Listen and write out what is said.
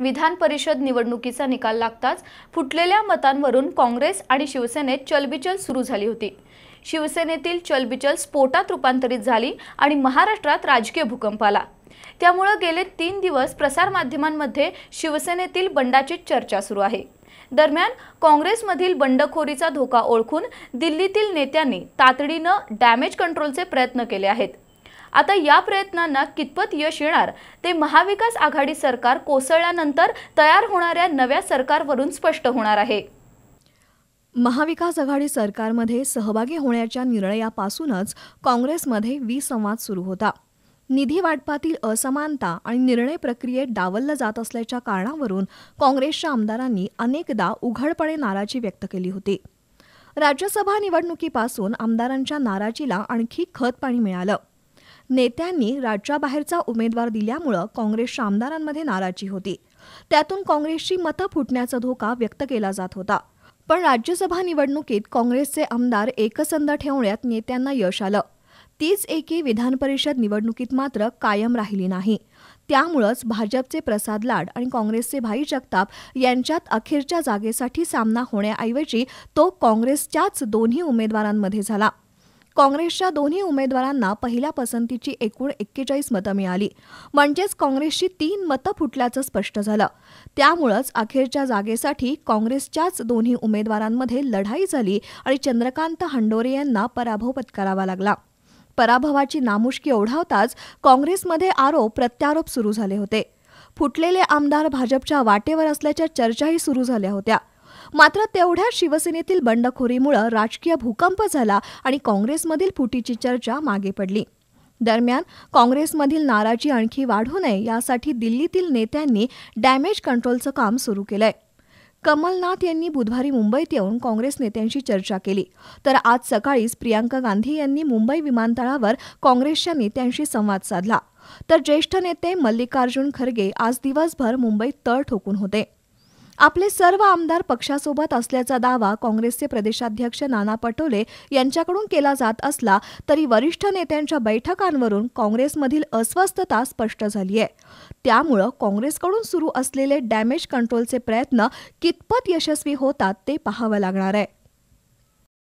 विधान परिषद निवडणुकीचा निकाल लागताच फुटलेल्या मतांवरून काँग्रेस आणि शिवसेनेत चलबिचल सुरू झाली होती शिवसेनेतील चलबिचल स्फोटात रूपांतरित झाली आणि महाराष्ट्रात राजकीय भूकंप आला त्यामुळं गेले तीन दिवस प्रसारमाध्यमांमध्ये शिवसेनेतील बंडाची चर्चा सुरू आहे दरम्यान काँग्रेसमधील बंडखोरीचा धोका ओळखून दिल्लीतील नेत्यांनी तातडीनं डॅमेज कंट्रोलचे प्रयत्न केले आहेत आता या प्रयत्नांना कितपत यश येणार ते महाविकास आघाडी सरकार कोसळल्यानंतर तयार होणाऱ्या नव्या सरकारवरून स्पष्ट होणार आहे महाविकास आघाडी सरकारमध्ये सहभागी होण्याच्या निर्णयापासूनच काँग्रेसमध्ये विसंवाद सुरू होता निधी वाटपातील असमानता आणि निर्णय प्रक्रियेत डावललं जात असल्याच्या कारणावरून काँग्रेसच्या आमदारांनी अनेकदा उघडपणे नाराजी व्यक्त केली होती राज्यसभा निवडणुकीपासून आमदारांच्या नाराजीला आणखी खतपाणी मिळालं नेत्यांनी राज्याबाहेरचा उमेदवार दिल्यामुळं काँग्रेसच्या आमदारांमध्ये नाराजी होती त्यातून काँग्रेसची मतं फुटण्याचा धोका व्यक्त केला जात होता पण राज्यसभा निवडणुकीत काँग्रेसचे आमदार एकसंध ठेवण्यात नेत्यांना यश आलं तीच एकी विधान परिषद निवडणुकीत मात्र कायम राहिली नाही त्यामुळंच भाजपचे प्रसाद लाड आणि काँग्रेसचे भाई जगताप यांच्यात अखेरच्या जागेसाठी सामना होण्याऐवजी तो काँग्रेसच्याच दोन्ही उमेदवारांमध्ये झाला काँग्रेसच्या दोन्ही उमेदवारांना पहिल्या पसंतीची एकूण एक्केचाळीस मतं मिळाली म्हणजेच काँग्रेसची तीन मतं फुटल्याचं स्पष्ट झालं त्यामुळंच अखेरच्या जागेसाठी काँग्रेसच्याच दोन्ही उमेदवारांमध्ये लढाई झाली आणि चंद्रकांत हंडोरे यांना पराभव पत्करावा लागला पराभवाची नामुष्की ओढावताच काँग्रेसमध्ये आरोप प्रत्यारोप सुरू झाले होते फुटलेले आमदार भाजपच्या वाटेवर असल्याच्या चर्चाही सुरू झाल्या होत्या मात्र तेवढ्या शिवसेनेतील बंडखोरीमुळे राजकीय भूकंप झाला आणि काँग्रेसमधील फुटीची चर्चा मागे पडली दरम्यान काँग्रेसमधील नाराजी आणखी वाढू नये यासाठी दिल्लीतील नेत्यांनी डॅमेज कंट्रोलचं काम सुरू केलंय कमलनाथ यांनी बुधवारी मुंबईत येऊन काँग्रेस नेत्यांशी चर्चा केली तर आज सकाळीच प्रियांका गांधी यांनी मुंबई विमानतळावर काँग्रेसच्या नेत्यांशी संवाद साधला तर ज्येष्ठ नेते मल्लिकार्जुन खरगे आज दिवसभर मुंबईत तळ ठोकून होते आपले सर्व आमदार पक्षासोबत असल्याचा दावा काँग्रेसचे प्रदेशाध्यक्ष नाना पटोले यांच्याकडून केला जात असला तरी वरिष्ठ नेत्यांच्या बैठकांवरून काँग्रेसमधील अस्वस्थता स्पष्ट झाली आहे त्यामुळं काँग्रेसकडून सुरू असलेले डॅमेज कंट्रोलचे प्रयत्न कितपत यशस्वी होतात ते पाहावं लागणार आहे